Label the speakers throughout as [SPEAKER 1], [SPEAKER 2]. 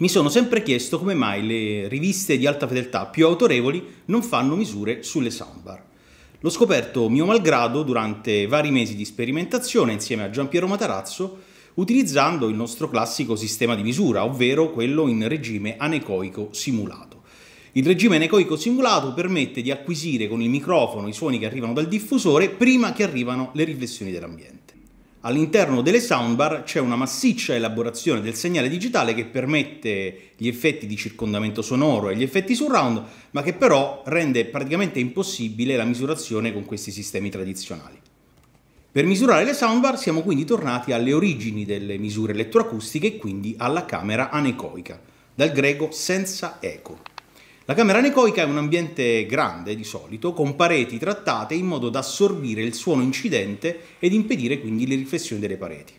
[SPEAKER 1] Mi sono sempre chiesto come mai le riviste di alta fedeltà più autorevoli non fanno misure sulle soundbar. L'ho scoperto mio malgrado durante vari mesi di sperimentazione insieme a Giampiero Matarazzo utilizzando il nostro classico sistema di misura, ovvero quello in regime anecoico simulato. Il regime anecoico simulato permette di acquisire con il microfono i suoni che arrivano dal diffusore prima che arrivano le riflessioni dell'ambiente. All'interno delle soundbar c'è una massiccia elaborazione del segnale digitale che permette gli effetti di circondamento sonoro e gli effetti surround, ma che però rende praticamente impossibile la misurazione con questi sistemi tradizionali. Per misurare le soundbar siamo quindi tornati alle origini delle misure elettroacustiche e quindi alla camera anecoica, dal greco senza eco. La camera anecoica è un ambiente grande di solito, con pareti trattate in modo da assorbire il suono incidente ed impedire quindi le riflessioni delle pareti.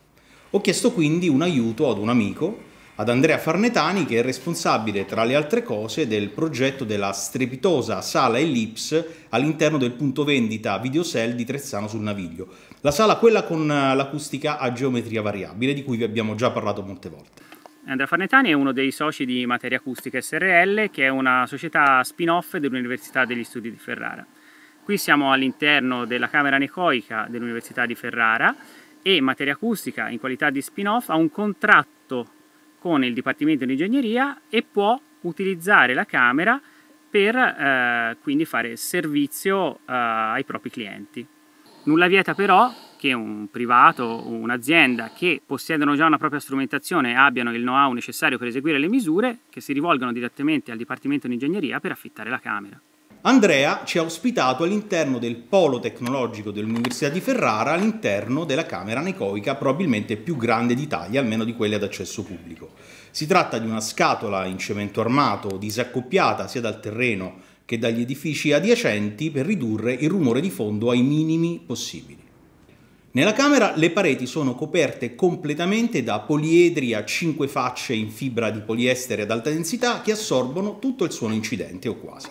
[SPEAKER 1] Ho chiesto quindi un aiuto ad un amico, ad Andrea Farnetani, che è responsabile tra le altre cose del progetto della strepitosa sala Ellipse all'interno del punto vendita Videosell di Trezzano sul Naviglio. La sala quella con eh, l'acustica a geometria variabile, di cui vi abbiamo già parlato molte volte.
[SPEAKER 2] Andrea Farnetani è uno dei soci di Materia Acustica SRL, che è una società spin-off dell'Università degli Studi di Ferrara. Qui siamo all'interno della Camera Necoica dell'Università di Ferrara e Materia Acustica, in qualità di spin-off, ha un contratto con il Dipartimento di Ingegneria e può utilizzare la Camera per eh, quindi fare servizio eh, ai propri clienti. Nulla vieta però che un privato o un'azienda che possiedono già una propria strumentazione e abbiano il know-how necessario per eseguire le misure, che si rivolgano direttamente al Dipartimento di Ingegneria per affittare la camera.
[SPEAKER 1] Andrea ci ha ospitato all'interno del polo tecnologico dell'Università di Ferrara, all'interno della camera anecoica probabilmente più grande d'Italia, almeno di quelle ad accesso pubblico. Si tratta di una scatola in cemento armato disaccoppiata sia dal terreno che dagli edifici adiacenti per ridurre il rumore di fondo ai minimi possibili. Nella camera le pareti sono coperte completamente da poliedri a 5 facce in fibra di poliestere ad alta densità che assorbono tutto il suono incidente o quasi.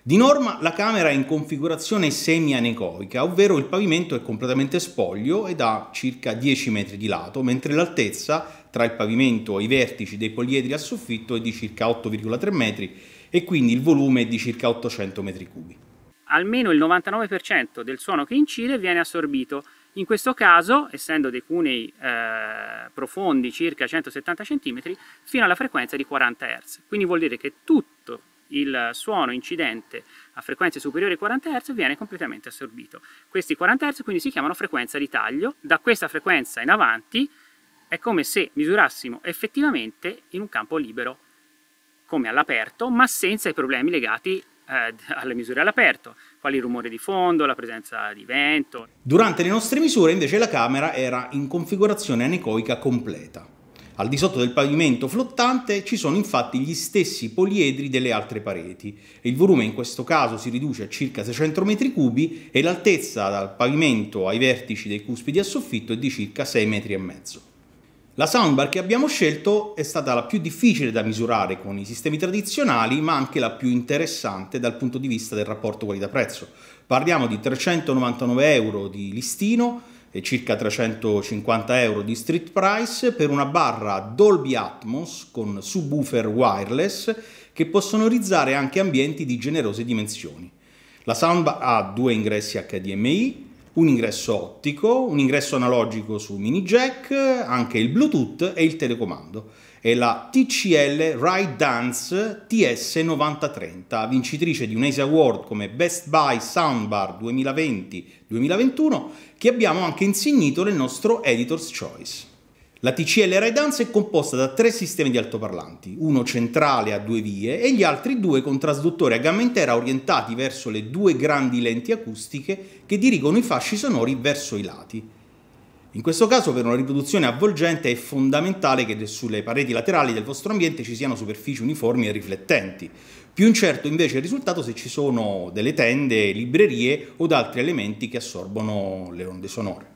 [SPEAKER 1] Di norma la camera è in configurazione semi-anecoica, ovvero il pavimento è completamente spoglio ed ha circa 10 metri di lato, mentre l'altezza tra il pavimento e i vertici dei poliedri al soffitto è di circa 8,3 metri e quindi il volume è di circa 800 metri cubi.
[SPEAKER 2] Almeno il 99% del suono che incide viene assorbito in questo caso, essendo dei cunei eh, profondi circa 170 cm, fino alla frequenza di 40 Hz. Quindi vuol dire che tutto il suono incidente a frequenze superiori ai 40 Hz viene completamente assorbito. Questi 40 Hz quindi si chiamano frequenza di taglio. Da questa frequenza in avanti è come se misurassimo effettivamente in un campo libero, come all'aperto, ma senza i problemi legati eh, alle misure all'aperto, quali il rumore di fondo, la presenza di vento.
[SPEAKER 1] Durante le nostre misure invece la camera era in configurazione anecoica completa. Al di sotto del pavimento flottante ci sono infatti gli stessi poliedri delle altre pareti il volume in questo caso si riduce a circa 600 m3 e l'altezza dal pavimento ai vertici dei cuspidi a soffitto è di circa 6,5 m. La soundbar che abbiamo scelto è stata la più difficile da misurare con i sistemi tradizionali, ma anche la più interessante dal punto di vista del rapporto qualità-prezzo. Parliamo di 399 euro di listino e circa 350 euro di street price per una barra Dolby Atmos con subwoofer wireless che può sonorizzare anche ambienti di generose dimensioni. La soundbar ha due ingressi HDMI, un ingresso ottico, un ingresso analogico su mini jack, anche il Bluetooth e il telecomando. È la TCL Ride Dance TS9030, vincitrice di un Asia Award come Best Buy Soundbar 2020-2021, che abbiamo anche insignito nel nostro Editor's Choice. La TCL Raidanza è composta da tre sistemi di altoparlanti, uno centrale a due vie e gli altri due con trasduttore a gamma intera orientati verso le due grandi lenti acustiche che dirigono i fasci sonori verso i lati. In questo caso per una riproduzione avvolgente è fondamentale che sulle pareti laterali del vostro ambiente ci siano superfici uniformi e riflettenti. Più incerto invece è il risultato se ci sono delle tende, librerie o altri elementi che assorbono le onde sonore.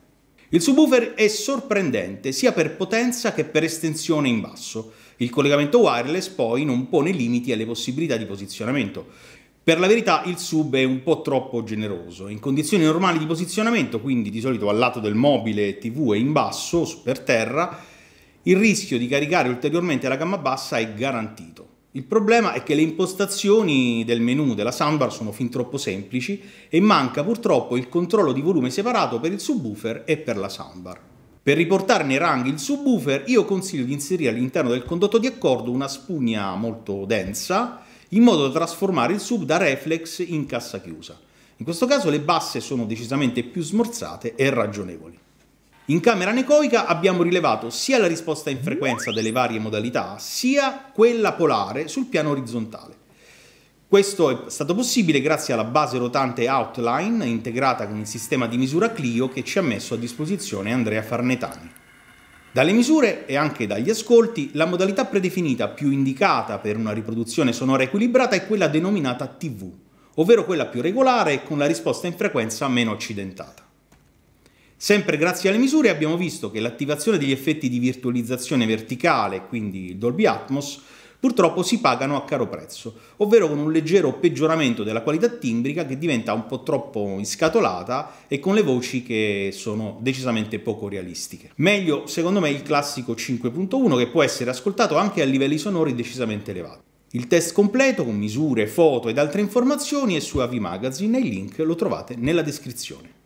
[SPEAKER 1] Il subwoofer è sorprendente sia per potenza che per estensione in basso. Il collegamento wireless poi non pone limiti alle possibilità di posizionamento. Per la verità il sub è un po' troppo generoso, in condizioni normali di posizionamento, quindi di solito al lato del mobile TV e in basso, per terra, il rischio di caricare ulteriormente la gamma bassa è garantito. Il problema è che le impostazioni del menu della soundbar sono fin troppo semplici e manca purtroppo il controllo di volume separato per il subwoofer e per la soundbar. Per riportare nei ranghi il subwoofer io consiglio di inserire all'interno del condotto di accordo una spugna molto densa in modo da trasformare il sub da reflex in cassa chiusa. In questo caso le basse sono decisamente più smorzate e ragionevoli. In camera anecoica abbiamo rilevato sia la risposta in frequenza delle varie modalità, sia quella polare sul piano orizzontale. Questo è stato possibile grazie alla base rotante Outline integrata con il sistema di misura Clio che ci ha messo a disposizione Andrea Farnetani. Dalle misure e anche dagli ascolti, la modalità predefinita più indicata per una riproduzione sonora equilibrata è quella denominata TV, ovvero quella più regolare e con la risposta in frequenza meno accidentata. Sempre grazie alle misure abbiamo visto che l'attivazione degli effetti di virtualizzazione verticale, quindi il Dolby Atmos, purtroppo si pagano a caro prezzo, ovvero con un leggero peggioramento della qualità timbrica che diventa un po' troppo scatolata e con le voci che sono decisamente poco realistiche. Meglio secondo me il classico 5.1 che può essere ascoltato anche a livelli sonori decisamente elevati. Il test completo con misure, foto ed altre informazioni è su Avi Magazine e il link lo trovate nella descrizione.